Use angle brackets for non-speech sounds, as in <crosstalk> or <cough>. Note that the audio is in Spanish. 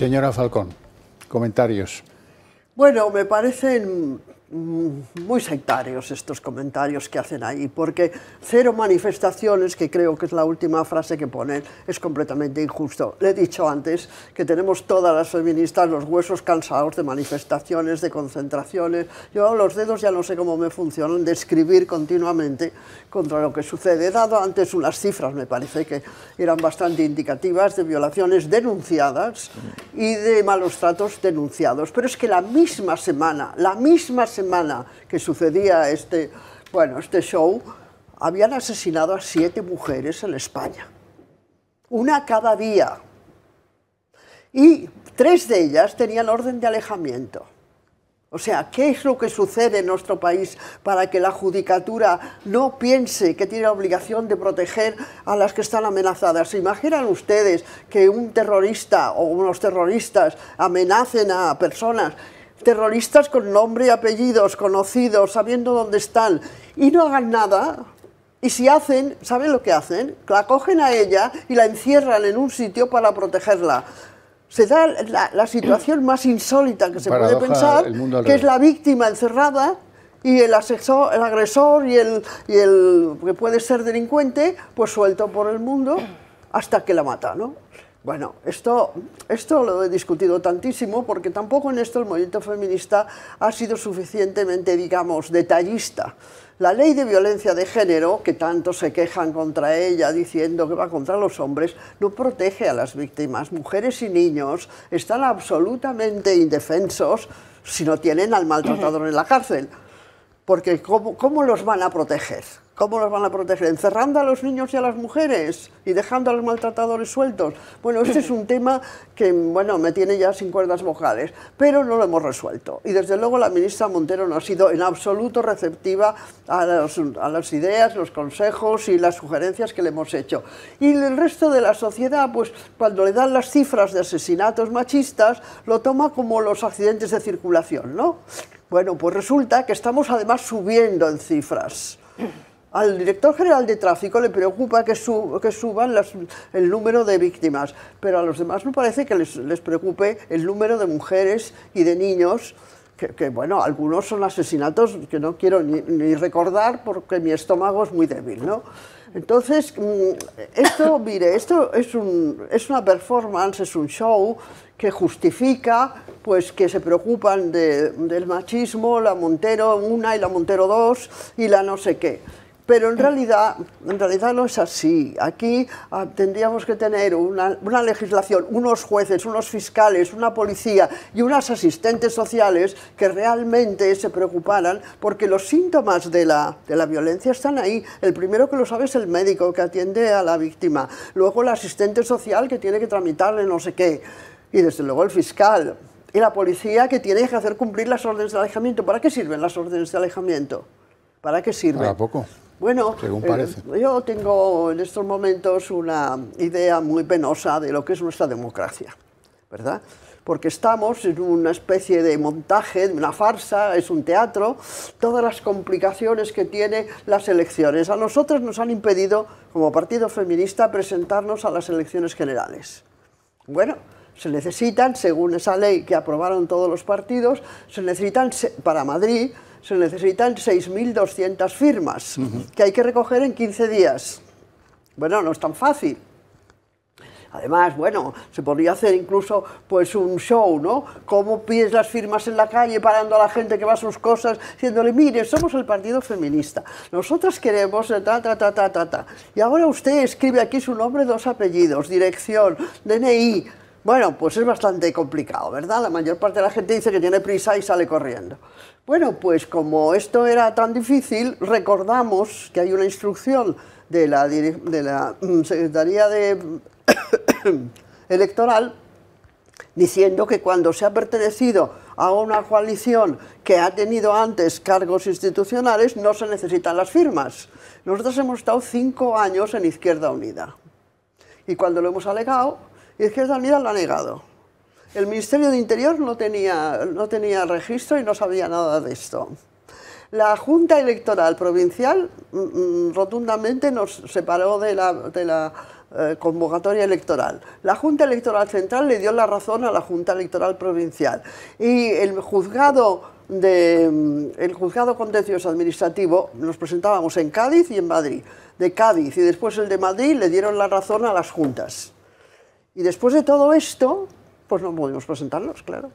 Señora Falcón, comentarios. Bueno, me parecen Mm, muy sectarios estos comentarios que hacen ahí, porque cero manifestaciones, que creo que es la última frase que ponen, es completamente injusto. Le he dicho antes que tenemos todas las feministas los huesos cansados de manifestaciones, de concentraciones. Yo los dedos ya no sé cómo me funcionan de escribir continuamente contra lo que sucede. dado antes unas cifras, me parece que eran bastante indicativas, de violaciones denunciadas y de malos tratos denunciados. Pero es que la misma semana, la misma semana, semana que sucedía este, bueno, este show, habían asesinado a siete mujeres en España. Una cada día. Y tres de ellas tenían orden de alejamiento. O sea, ¿qué es lo que sucede en nuestro país para que la judicatura no piense que tiene la obligación de proteger a las que están amenazadas? ¿Se imaginan ustedes que un terrorista o unos terroristas amenacen a personas terroristas con nombre y apellidos, conocidos, sabiendo dónde están, y no hagan nada, y si hacen, ¿saben lo que hacen? La cogen a ella y la encierran en un sitio para protegerla. Se da la, situación más insólita que se puede pensar, que es la víctima encerrada y el, el agresor y el, el que puede ser delincuente, pues suelto por el mundo hasta que la mata, ¿no? Bueno, esto, esto lo he discutido tantísimo porque tampoco en esto el movimiento feminista ha sido suficientemente, digamos, detallista. La ley de violencia de género, que tanto se quejan contra ella diciendo que va contra los hombres, no protege a las víctimas. Mujeres y niños están absolutamente indefensos si no tienen al maltratador en la cárcel porque ¿cómo, los van a proteger? ¿Cómo los van a proteger? ¿Encerrando a los niños y a las mujeres y dejando a los maltratadores sueltos? Bueno, este es un tema que, bueno, me tiene ya sin cuerdas vocales, pero no lo hemos resuelto. Y desde luego la ministra Montero no ha sido en absoluto receptiva a, las ideas, los consejos y las sugerencias que le hemos hecho. Y el resto de la sociedad, pues cuando le dan las cifras de asesinatos machistas, lo toma como los accidentes de circulación, ¿no? Bueno, pues resulta que estamos además subiendo en cifras. Al director general de tráfico le preocupa que, suban el número de víctimas, pero a los demás no parece que les, les preocupe el número de mujeres y de niños que, bueno, algunos son asesinatos que no quiero ni, recordar porque mi estómago es muy débil, ¿no? Entonces, mm, esto, mire, esto es, un, es una performance, es un show que justifica pues que se preocupan del machismo, la Montero 1 y la Montero 2 y la no sé qué pero en realidad, en realidad no es así. Aquí ah, tendríamos que tener una, legislación, unos jueces, unos fiscales, una policía y unas asistentes sociales que realmente se preocuparan porque los síntomas de la, de la violencia están ahí. El primero que lo sabe es el médico que atiende a la víctima, luego el asistente social que tiene que tramitarle no sé qué y desde luego el fiscal y la policía que tiene que hacer cumplir las órdenes de alejamiento. ¿Para qué sirven las órdenes de alejamiento? ¿Para qué sirven? Para poco. Bueno, eh, yo tengo en estos momentos una idea muy penosa de lo que es nuestra democracia, ¿verdad? Porque estamos en una especie de montaje, una farsa, es un teatro, todas las complicaciones que tiene las elecciones. A nosotros nos han impedido, como partido feminista, presentarnos a las elecciones generales. Bueno, se necesitan, según esa ley que aprobaron todos los partidos, se necesitan para Madrid, se necesitan 6.200 firmas, que hay que recoger en 15 días. Bueno, no es tan fácil. Además, bueno, se podría hacer incluso pues un show, ¿no? Cómo pides las firmas en la calle, parando a la gente que va a sus cosas, diciéndole, mire, somos el partido feminista, nosotras queremos eh, ta, ta, ta, ta, ta, ta. Y ahora usted escribe aquí su nombre, dos apellidos, dirección, DNI, bueno, pues es bastante complicado, ¿verdad? La mayor parte de la gente dice que tiene prisa y sale corriendo. Bueno, pues como esto era tan difícil, recordamos que hay una instrucción de la, de la mm, Secretaría de <coughs> Electoral diciendo que cuando se ha pertenecido a una coalición que ha tenido antes cargos institucionales no se necesitan las firmas. Nosotros hemos estado cinco años en Izquierda Unida y cuando lo hemos alegado y es que lo ha negado. El Ministerio de Interior no tenía, registro y no sabía nada de esto. La Junta Electoral Provincial mm, mm, rotundamente nos separó de la, eh, convocatoria electoral. La Junta Electoral Central le dio la razón a la Junta Electoral Provincial. Y el juzgado, mm, el juzgado contencioso administrativo, nos presentábamos en Cádiz y en Madrid, de Cádiz, y después el de Madrid le dieron la razón a las juntas. Y después de todo esto, pues no podemos presentarlos, claro.